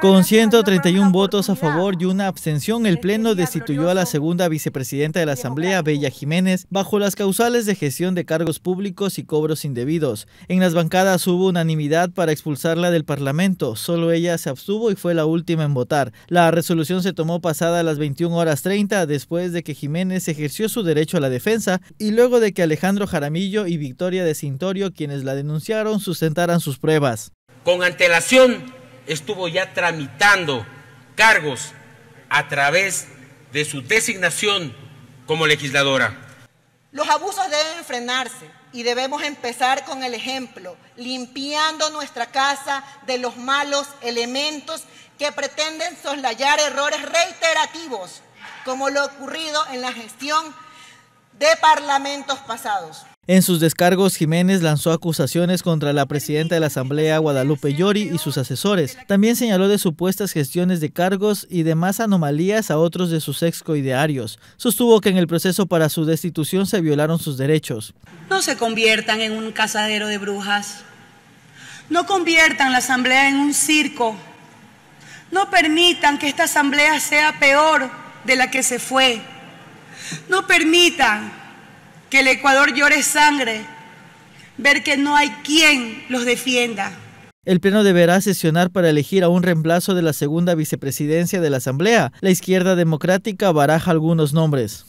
Con 131 votos a favor y una abstención, el este Pleno destituyó a la segunda vicepresidenta de la Asamblea, Bella Jiménez, bajo las causales de gestión de cargos públicos y cobros indebidos. En las bancadas hubo unanimidad para expulsarla del Parlamento. Solo ella se abstuvo y fue la última en votar. La resolución se tomó pasada a las 21 horas 30, después de que Jiménez ejerció su derecho a la defensa y luego de que Alejandro Jaramillo y Victoria de Cintorio, quienes la denunciaron, sustentaran sus pruebas. Con antelación estuvo ya tramitando cargos a través de su designación como legisladora. Los abusos deben frenarse y debemos empezar con el ejemplo, limpiando nuestra casa de los malos elementos que pretenden soslayar errores reiterativos, como lo ocurrido en la gestión de parlamentos pasados. En sus descargos, Jiménez lanzó acusaciones contra la presidenta de la Asamblea, Guadalupe Llori, y sus asesores. También señaló de supuestas gestiones de cargos y demás anomalías a otros de sus excoidearios. Sostuvo que en el proceso para su destitución se violaron sus derechos. No se conviertan en un cazadero de brujas. No conviertan la Asamblea en un circo. No permitan que esta Asamblea sea peor de la que se fue. No permitan el Ecuador llore sangre, ver que no hay quien los defienda. El Pleno deberá sesionar para elegir a un reemplazo de la segunda vicepresidencia de la Asamblea. La izquierda democrática baraja algunos nombres.